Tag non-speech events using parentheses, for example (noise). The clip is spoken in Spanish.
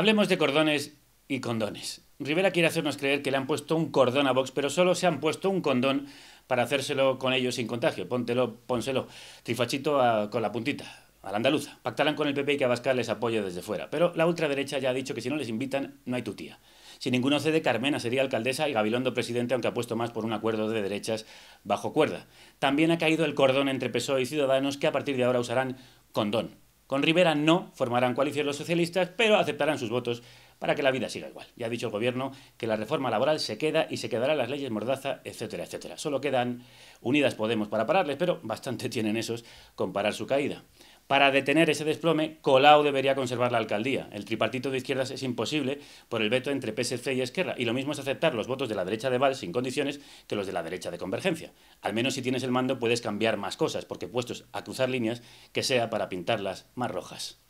Hablemos de cordones y condones. Rivera quiere hacernos creer que le han puesto un cordón a Vox, pero solo se han puesto un condón para hacérselo con ellos sin contagio. Póntelo, pónselo, trifachito ah, con la puntita, a la andaluza. Pactarán con el PP y que Abascal les apoye desde fuera. Pero la ultraderecha ya ha dicho que si no les invitan, no hay tutía. Si ninguno cede, Carmena sería alcaldesa y Gabilondo presidente, aunque ha puesto más por un acuerdo de derechas bajo cuerda. También ha caído el cordón entre PSOE y Ciudadanos, que a partir de ahora usarán condón con Rivera no formarán coalición los socialistas, pero aceptarán sus votos para que la vida siga igual. Ya ha dicho el gobierno que la reforma laboral se queda y se quedarán las leyes mordaza, etcétera, etcétera. Solo quedan Unidas Podemos para pararles, pero bastante (laughs) tienen esos con parar su caída. Para detener ese desplome, Colau debería conservar la alcaldía. El tripartito de izquierdas es imposible por el veto entre PSC y Esquerra, y lo mismo es aceptar los votos de la derecha de Valls sin condiciones que los de la derecha de Convergencia. Al menos si tienes el mando puedes cambiar más cosas, porque puestos a cruzar líneas, que sea para pintarlas más rojas.